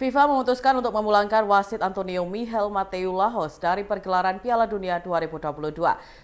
FIFA memutuskan untuk memulangkan wasit Antonio Mihel Mateu Lahos dari pergelaran Piala Dunia 2022.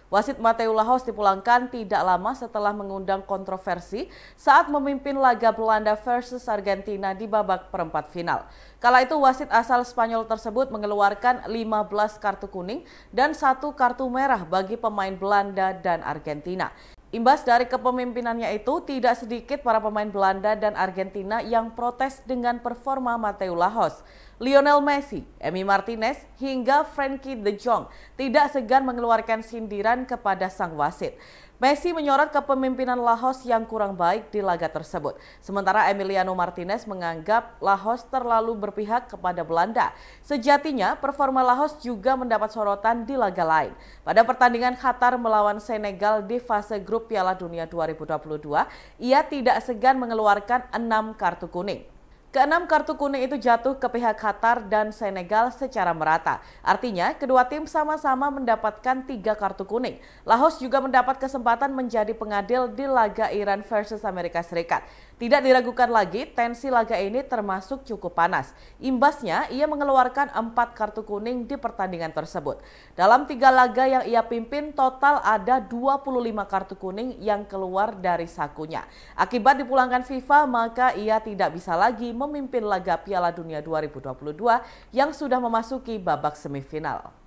Wasit Mateu Lahos dipulangkan tidak lama setelah mengundang kontroversi saat memimpin laga Belanda versus Argentina di babak perempat final. Kala itu wasit asal Spanyol tersebut mengeluarkan 15 kartu kuning dan satu kartu merah bagi pemain Belanda dan Argentina. Imbas dari kepemimpinannya itu, tidak sedikit para pemain Belanda dan Argentina yang protes dengan performa Mateo Lahos. Lionel Messi, Emi Martinez, hingga Frankie de Jong tidak segan mengeluarkan sindiran kepada sang wasit. Messi menyorot kepemimpinan Lahos yang kurang baik di laga tersebut. Sementara Emiliano Martinez menganggap Lahos terlalu berpihak kepada Belanda. Sejatinya, performa Lahos juga mendapat sorotan di laga lain. Pada pertandingan Qatar melawan Senegal di fase grup Piala Dunia 2022, ia tidak segan mengeluarkan enam kartu kuning. Keenam kartu kuning itu jatuh ke pihak Qatar dan Senegal secara merata. Artinya, kedua tim sama-sama mendapatkan tiga kartu kuning. Lahos juga mendapat kesempatan menjadi pengadil di laga Iran versus Amerika Serikat. Tidak diragukan lagi, tensi laga ini termasuk cukup panas. Imbasnya, ia mengeluarkan empat kartu kuning di pertandingan tersebut. Dalam tiga laga yang ia pimpin, total ada 25 kartu kuning yang keluar dari sakunya. Akibat dipulangkan FIFA, maka ia tidak bisa lagi memimpin laga Piala Dunia 2022 yang sudah memasuki babak semifinal.